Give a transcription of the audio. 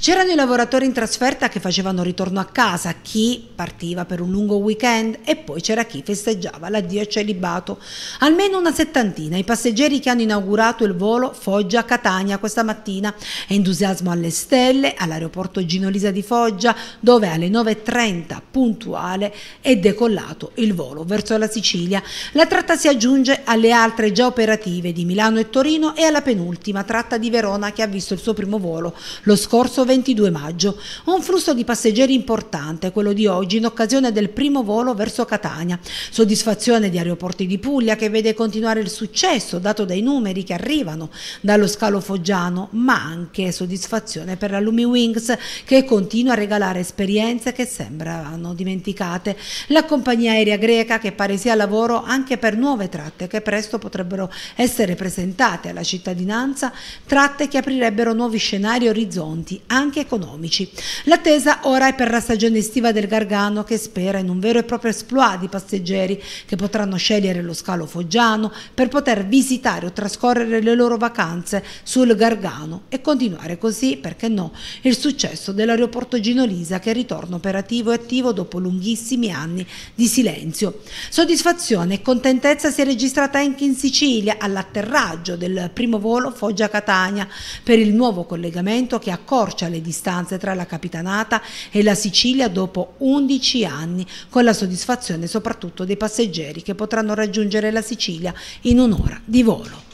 C'erano i lavoratori in trasferta che facevano ritorno a casa, chi partiva per un lungo weekend e poi c'era chi festeggiava l'addio al celibato. Almeno una settantina i passeggeri che hanno inaugurato il volo Foggia-Catania questa mattina. entusiasmo alle stelle all'aeroporto Gino Lisa di Foggia dove alle 9.30 puntuale è decollato il volo verso la Sicilia. La tratta si aggiunge alle altre già operative di Milano e Torino e alla penultima tratta di Verona che ha visto il suo primo volo lo scorso 22 maggio. Un flusso di passeggeri importante, quello di oggi, in occasione del primo volo verso Catania. Soddisfazione di Aeroporti di Puglia che vede continuare il successo dato dai numeri che arrivano dallo scalo foggiano, ma anche soddisfazione per la Lumiwings che continua a regalare esperienze che sembrano dimenticate. La compagnia aerea greca che pare sia a lavoro anche per nuove tratte che presto potrebbero essere presentate alla cittadinanza, tratte che aprirebbero nuovi scenari e orizzonti, anche economici. L'attesa ora è per la stagione estiva del Gargano che spera in un vero e proprio esploit di passeggeri che potranno scegliere lo scalo foggiano per poter visitare o trascorrere le loro vacanze sul Gargano e continuare così, perché no, il successo dell'aeroporto Gino Lisa che ritorna operativo e attivo dopo lunghissimi anni di silenzio. Soddisfazione e contentezza si è registrata anche in Sicilia all'atterraggio del primo volo Foggia-Catania per il nuovo collegamento che accorcia le distanze tra la Capitanata e la Sicilia dopo 11 anni, con la soddisfazione soprattutto dei passeggeri che potranno raggiungere la Sicilia in un'ora di volo.